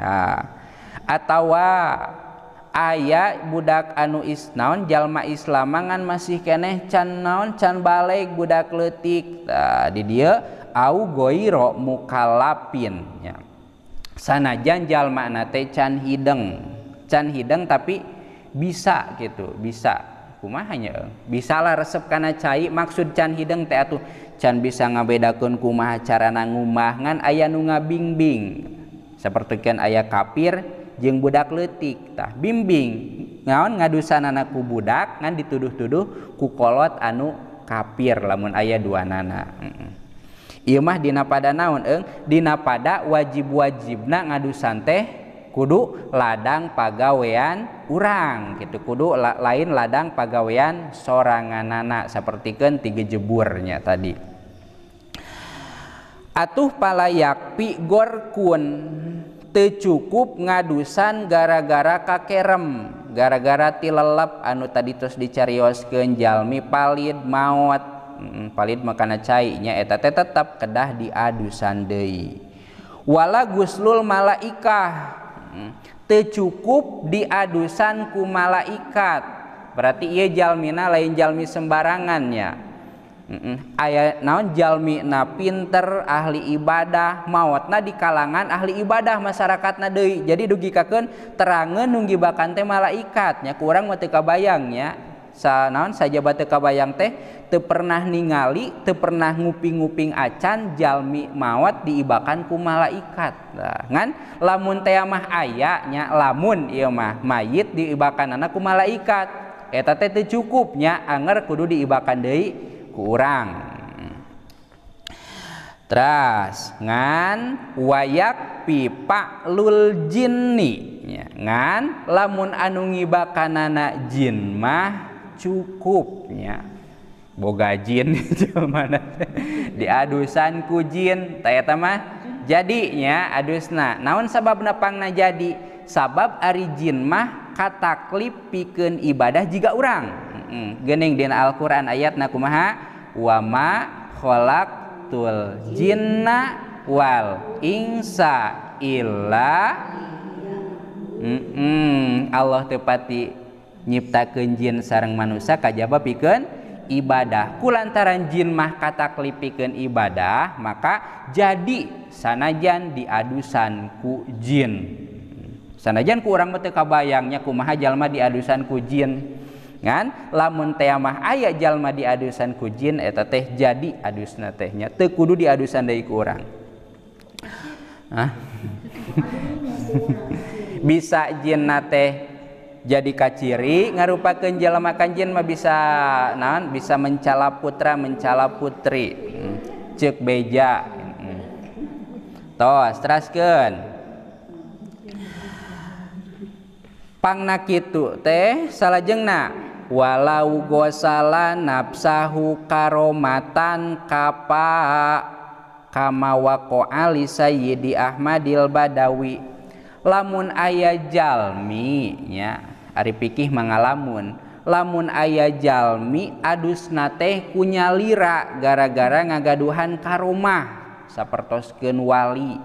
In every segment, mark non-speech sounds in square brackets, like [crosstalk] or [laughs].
atautawa ah. ayaah budak anu isnaun jalma Islamangan masih keeh can naon canbalik budak lettik ah, di dia augoiro mukalapinnya sana janjalmaknate can Hideng can Hideng tapi bisa gitu bisa kuma hanya bisalah resepkana cair maksud canhideng tea tuh can bisa ngabedak kun kumacara nangumangan ayaah nu nga Bingbing sepertigian ayah kafir jeng budak lettiktah bimbing ngaon ngadusan anak ku budak kan dituduh-tuduh kukolot anu kafir namun ayat dua nana Imahdina pada naondina pada wajib wajib ngadusan teh kudu ladang pagawean urang gitu kudu lain ladang pagaweian sorangan naak sepertikan tiga jeburnya tadi palayakpi gorkun tercukup ngadusan gara-gara ka keem gara-garatillelebp anu taditus dicerioskenjalmi palit maut palit makanan cairnya eta tetap kedah dia adusan Deiwala Guslul malaika mm, tercukup di adusan ku malaikat berartiiajalmina lainjalmi sembarangannya ya aya naon Jami na pinter ahli ibadah maut na di kalangan ahli ibadah masyarakat nawi jadi dugi kaken terangan nungibakan teh malaikatnya kurang baK bayangnya sanaon saja bateK bayang teh te pernahali te pernah nguping-guing acan Jami maut diibakan ku malaikat jangan lamun tema mah ayanya lamun mah mayit diibakan anakku malaikat etatete cukupnya anger kudu diibakan De orang terusngan wayak pipa luljiningan lamun anungi bakkanana jininmah cukupnya boga jin [laughs] diaadosusan kujin taymah jadinya adusna naun sabab Nepang Nah jadi sabab Ari Jinmah katalip piken ibadah juga orangrang gening Den Alquran ayat nakumaha wamakholaktuljinnawal ngsala Allah tepati nyiptakenjinin sareng mansa kajjaba piken ibadah ku lantaran jinin mah kata klipken ibadah maka jadi sanajan di adusan kujinin sanajan kurang beka bayangnyaku maha jalma di adusan kujininku lamuntmah ayaah jalma di adusan kujin atau teh jadi adusnah tehnya tekudu di adusan dari kurang [laughs] bisa jinnah teh jadi kaciri ngarupakenjelama makan jinma bisaan bisa mencala putra mencala putri cek bejapang gitu teh salah jengnak tinggal walau gosalan nafsahu karomatan kappa kamawa koali Sayyi di Ahmadil Badawi Lamun ayahjalminya Ari piqih mengalamun lamun ayahjalmi adus nakunya lra gara-gara ngagaduhan kar rumah saertos gen wali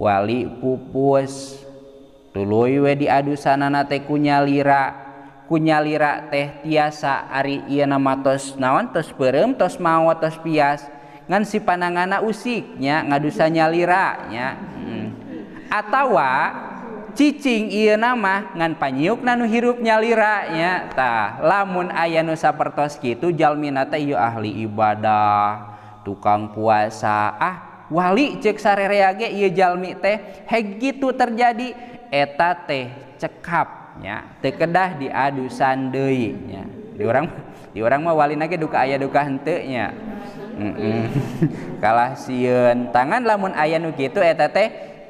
Wali pupus tului wedi adususan nanatekunya lra, lra teh tiasa Ari namatos naon tosum tos mau tospias ngan si panangana usiknya nga dusanyaliranya hmm. atautawa ccing nama ngan panyuk nanu hirupnyaliranya ta lamun aya nusa per toski itu jalmina teh y ahli ibadah tukang puasa ah wali ceksare reage jalmi teh he gitu terjadi eta teh cekap tekedah diaduusan deinya di orang di orang mauwali nake duka aya duka hetuknya [laughs] kalah siun tangan lamun aya nu gitu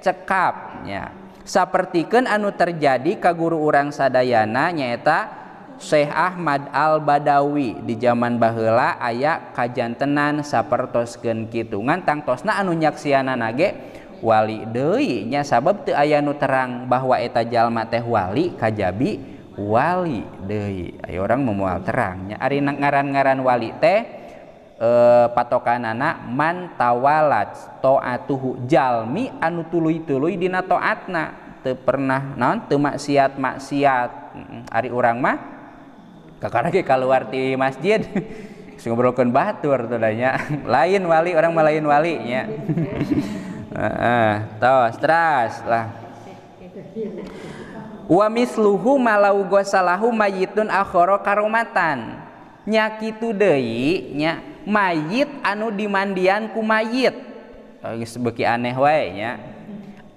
cekapnya sepertiken anu terjadi ka guru orang Sadayana nyaeta Syekh Ahmad al-badawi di zaman baha ayayak kajjan tenan sappertosken kitungan tangtossna anunya siana nage yang wali Denya sabab tuh ayanu terang bahwa etajalmate teh wali kajjaabiwalii De Aayo orang memual terangnya Arina ngaran-garan wali teh patokan anak mantawalat toa tuhhujalmi anulu itulu ditona tuh pernah non tuh maksiat maksiat Ari orang mah kekar kalwarti masjid ngobroken Baturnya [laughs] lain wali orang mau lain walinya [laughs] Heeh, tos terus lah. Wa misluhu malau gosalahu mayitun akhoro karomatan. Nya kitu deui nya mayit anu dimandian ku mayit. Oh, sebagai aneh wae nya.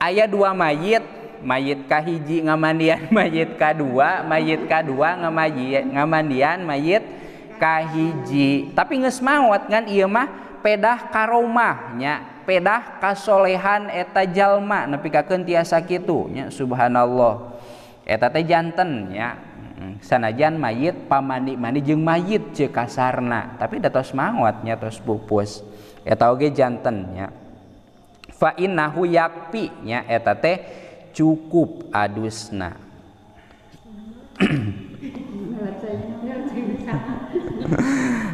Aya dua mayit, mayit ka ngamandian [laughs] mayit ka dua, mayit ka dua ngamajian ngamandian mayit ka Tapi ngesmawat kan iya mah pedah karomah karomahnya pedah kasolehan eta Jalma napi ka ke tiasa gitu ya Subhanallah etajantan ya sanajan mayit pamanikmani jeung mayit ce kasarna tapi data semangatnya terus bupus ataugejanntennya fanayapinya eteta cukup adusna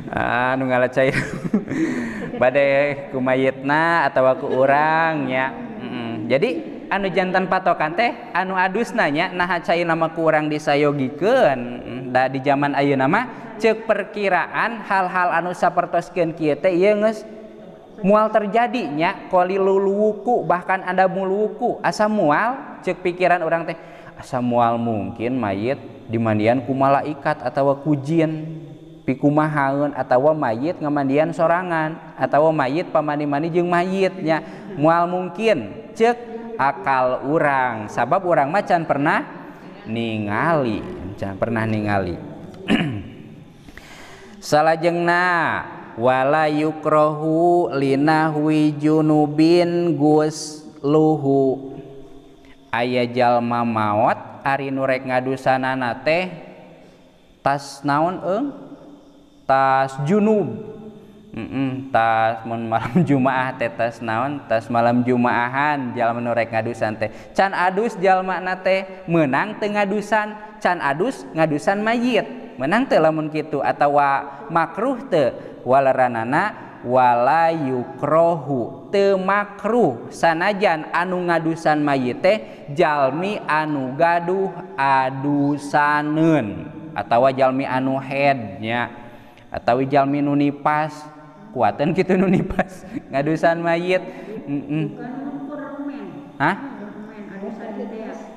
anu [laughs] ah, ngala [laughs] bad deh ku mayitna atauku orang ya jadi anu jantan patokan teh anu-adus nanya nah cair nama kurang diayogiken ndak di zaman Ayu nama cek perkiraan hal-hal anu sapertoskente mual terjadinya kolil luluuku bahkan ada muluku asam mual cek pikiran orang teh asa mual mungkin mayit dimandian ku malaikat atau kujian piku maun atau mayit ngamandian sorangan atau mayit pamani-manijeng mayitnya mual mungkin cek akal urang sabab urang macan pernah ningali jangan pernah ningali [clears throat] salahjengnahwala yukrohulina Wijun bin Guhu ayajal Mat Ari nurrek ngadu sanaana teh tas naon eg junub tas malam [laughs] jumaah te tas naon tas malam jumaahan jalanrek ngausan Chan Adus jalmakna menang te ngausan Chan Adus ngadusan mayit menang temun gitu atau wamakruh the walarananawala yrohu temakruh sanajan anu ngadusan mayit tehjalmi anugaduh adususanun atau wajalmi anu headnya atau jalmi nu nipas kuatan gitu nu [laughs] ngadusan mayit Hah?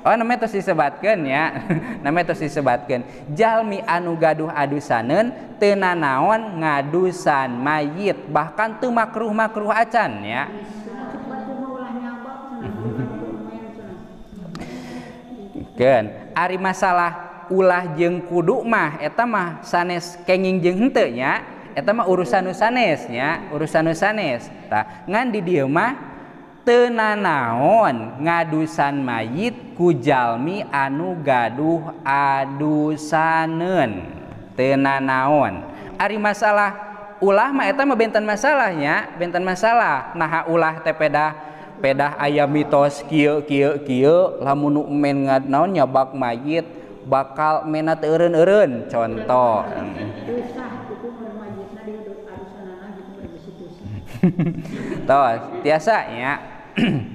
Oh namanya terus disebatkan ya [laughs] namanya terus disebatkan jalmi anu gaduh adusanen tenanaon ngadusan mayit bahkan tuh makruh makruh acan ya kan ari masalah ulah je kudu mah eteta mah sanes kenging jeng hentenya etmah urusan nusanesnya urusan nusanes tak ngandi dia mah tena naon ngadusan mayit kujalmi anu gaduh adusanen tena naon ari masalah ulah mah betan masalahnya beten masalah naha ulah tepeddah pedah ayam mitoskil lamun nukmen nga naun nyobak mayit bakal menat eren eren contoh Tuh, gitu, [laughs] biasanya [clears throat]